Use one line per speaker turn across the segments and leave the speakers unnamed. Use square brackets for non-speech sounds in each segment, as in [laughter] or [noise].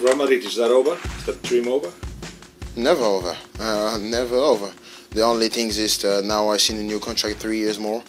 Real Madrid, is that over? Is that dream over? Never over. Uh, never over. The only thing is that now I seen a new contract three years more.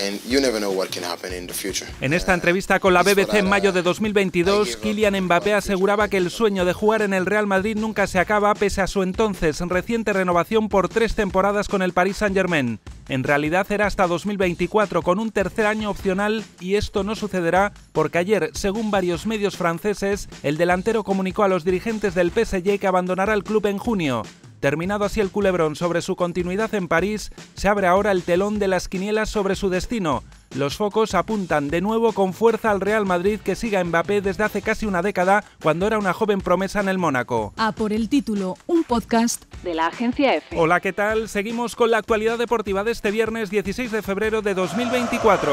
And you never know what can happen in the future. En esta entrevista con la BBC en mayo de 2022, Kylian Mbappé aseguraba que el sueño de jugar en el Real Madrid nunca se acaba pese a su entonces reciente renovación por tres temporadas con el Paris Saint-Germain. En realidad era hasta 2024 con un tercer año opcional y esto no sucederá porque ayer, según varios medios franceses, el delantero comunicó a los dirigentes del PSG que abandonará el club en junio. Terminado así el culebrón sobre su continuidad en París, se abre ahora el telón de las quinielas sobre su destino. Los focos apuntan de nuevo con fuerza al Real Madrid que sigue a Mbappé desde hace casi una década cuando era una joven promesa en el Mónaco. A por el título, un podcast de la agencia F. Hola, ¿qué tal? Seguimos con la actualidad deportiva de este viernes 16 de febrero de 2024.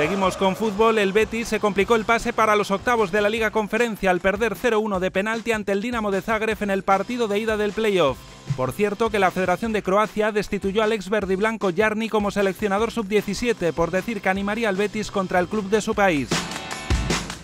Seguimos con fútbol, el Betis se complicó el pase para los octavos de la Liga Conferencia al perder 0-1 de penalti ante el Dinamo de Zagreb en el partido de ida del playoff. Por cierto, que la Federación de Croacia destituyó al ex Blanco Yarni como seleccionador sub-17 por decir que animaría al Betis contra el club de su país.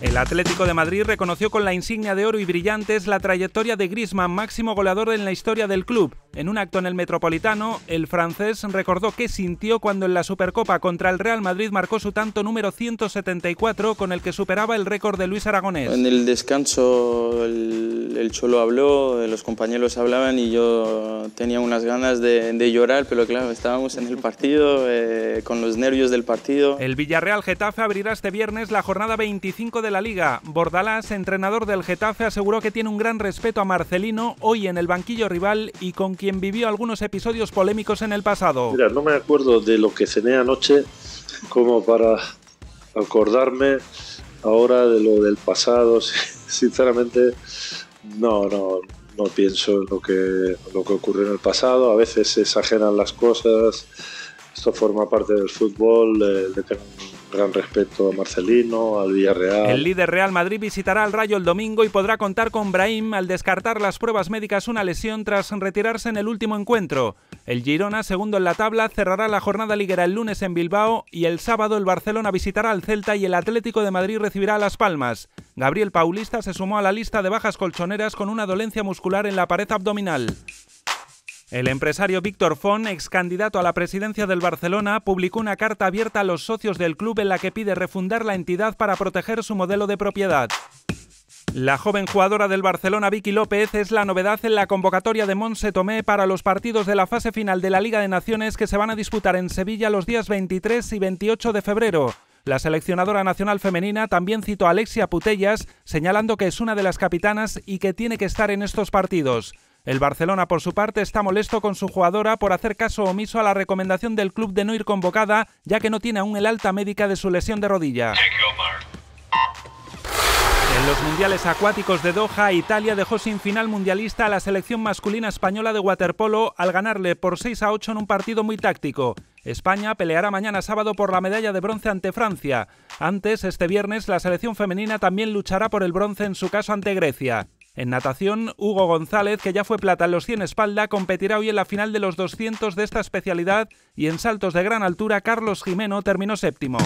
El Atlético de Madrid reconoció con la insignia de oro y brillantes la trayectoria de Grisman, máximo goleador en la historia del club, en un acto en el Metropolitano, el francés recordó qué sintió cuando en la Supercopa contra el Real Madrid marcó su tanto número 174 con el que superaba el récord de Luis Aragonés. En el descanso el, Cholo habló, los compañeros hablaban y yo tenía unas ganas de, llorar, pero claro, estábamos en el partido, eh, con los nervios del partido. El Villarreal Getafe abrirá este viernes la jornada 25 de la Liga. Bordalás, entrenador del Getafe, aseguró que tiene un gran respeto a Marcelino hoy en el banquillo rival y con quien vivió algunos episodios polémicos en el pasado. Mira, no me acuerdo de lo que cené anoche como para acordarme ahora de lo del pasado. [laughs] Sinceramente, no, no, no pienso en lo que, lo que ocurrió en el pasado. A veces se exageran las cosas. Esto forma parte del fútbol. Eh, gran respeto a Marcelino, al Villarreal. El líder Real Madrid visitará al Rayo el domingo y podrá contar con Brahim al descartar las pruebas médicas una lesión tras retirarse en el último encuentro. El Girona, segundo en la tabla, cerrará la jornada liguera el lunes en Bilbao y el sábado el Barcelona visitará al Celta y el Atlético de Madrid recibirá Las Palmas. Gabriel Paulista se sumó a la lista de bajas colchoneras con una dolencia muscular en la pared abdominal. El empresario Víctor Fon, ex candidato a la presidencia del Barcelona, publicó una carta abierta a los socios del club en la que pide refundar la entidad para proteger su modelo de propiedad. La joven jugadora del Barcelona Vicky López es la novedad en la convocatoria de Monse Tomé para los partidos de la fase final de la Liga de Naciones que se van a disputar en Sevilla los días 23 y 28 de febrero. La seleccionadora nacional femenina también citó a Alexia Putellas, señalando que es una de las capitanas y que tiene que estar en estos partidos. El Barcelona, por su parte, está molesto con su jugadora por hacer caso omiso a la recomendación del club de no ir convocada, ya que no tiene aún el alta médica de su lesión de rodilla. En los Mundiales Acuáticos de Doha, Italia dejó sin final mundialista a la selección masculina española de waterpolo al ganarle por 6 a 8 en un partido muy táctico. España peleará mañana sábado por la medalla de bronce ante Francia. Antes, este viernes, la selección femenina también luchará por el bronce en su caso ante Grecia. En natación, Hugo González, que ya fue plata en los 100 espalda, competirá hoy en la final de los 200 de esta especialidad y en saltos de gran altura, Carlos Jimeno terminó séptimo.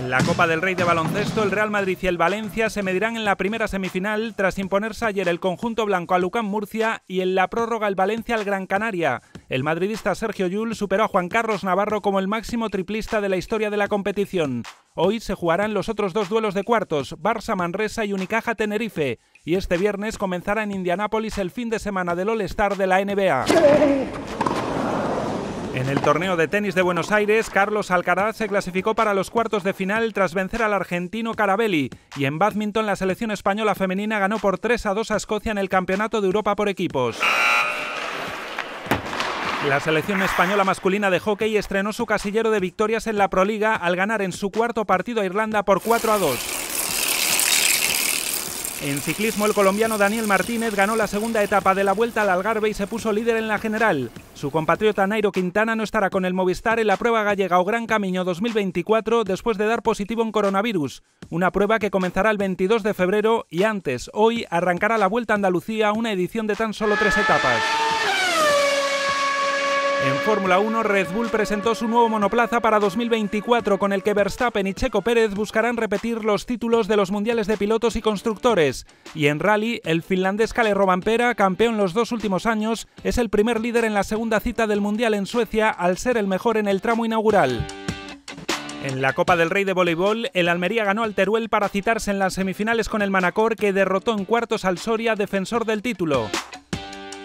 En la Copa del Rey de Baloncesto, el Real Madrid y el Valencia se medirán en la primera semifinal tras imponerse ayer el conjunto blanco a Lucán Murcia y en la prórroga el Valencia al Gran Canaria. El madridista Sergio Llull superó a Juan Carlos Navarro como el máximo triplista de la historia de la competición. Hoy se jugarán los otros dos duelos de cuartos, Barça-Manresa y Unicaja-Tenerife. Y este viernes comenzará en Indianápolis el fin de semana del All-Star de la NBA. En el torneo de tenis de Buenos Aires, Carlos Alcaraz se clasificó para los cuartos de final tras vencer al argentino Carabelli y en badminton la selección española femenina ganó por 3 a 2 a Escocia en el Campeonato de Europa por equipos. La selección española masculina de hockey estrenó su casillero de victorias en la Proliga al ganar en su cuarto partido a Irlanda por 4 a 2. En ciclismo, el colombiano Daniel Martínez ganó la segunda etapa de la Vuelta al Algarve y se puso líder en la general. Su compatriota Nairo Quintana no estará con el Movistar en la prueba gallega o Gran Camino 2024 después de dar positivo en coronavirus, una prueba que comenzará el 22 de febrero y antes, hoy, arrancará la Vuelta a Andalucía, una edición de tan solo tres etapas. En Fórmula 1, Red Bull presentó su nuevo monoplaza para 2024, con el que Verstappen y Checo Pérez buscarán repetir los títulos de los mundiales de pilotos y constructores. Y en rally, el finlandés Kalle Robampera, campeón los dos últimos años, es el primer líder en la segunda cita del mundial en Suecia al ser el mejor en el tramo inaugural. En la Copa del Rey de Voleibol, el Almería ganó al Teruel para citarse en las semifinales con el Manacor, que derrotó en cuartos al Soria, defensor del título.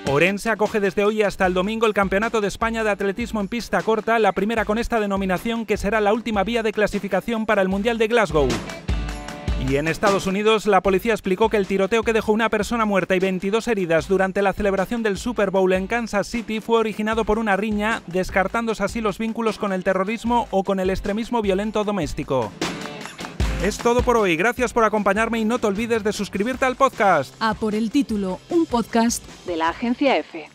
Orense acoge desde hoy hasta el domingo el Campeonato de España de Atletismo en Pista Corta, la primera con esta denominación que será la última vía de clasificación para el Mundial de Glasgow. Y en Estados Unidos, la policía explicó que el tiroteo que dejó una persona muerta y 22 heridas durante la celebración del Super Bowl en Kansas City fue originado por una riña, descartándose así los vínculos con el terrorismo o con el extremismo violento doméstico. Es todo por hoy. Gracias por acompañarme y no te olvides de suscribirte al podcast. A por el título, un podcast de la agencia F.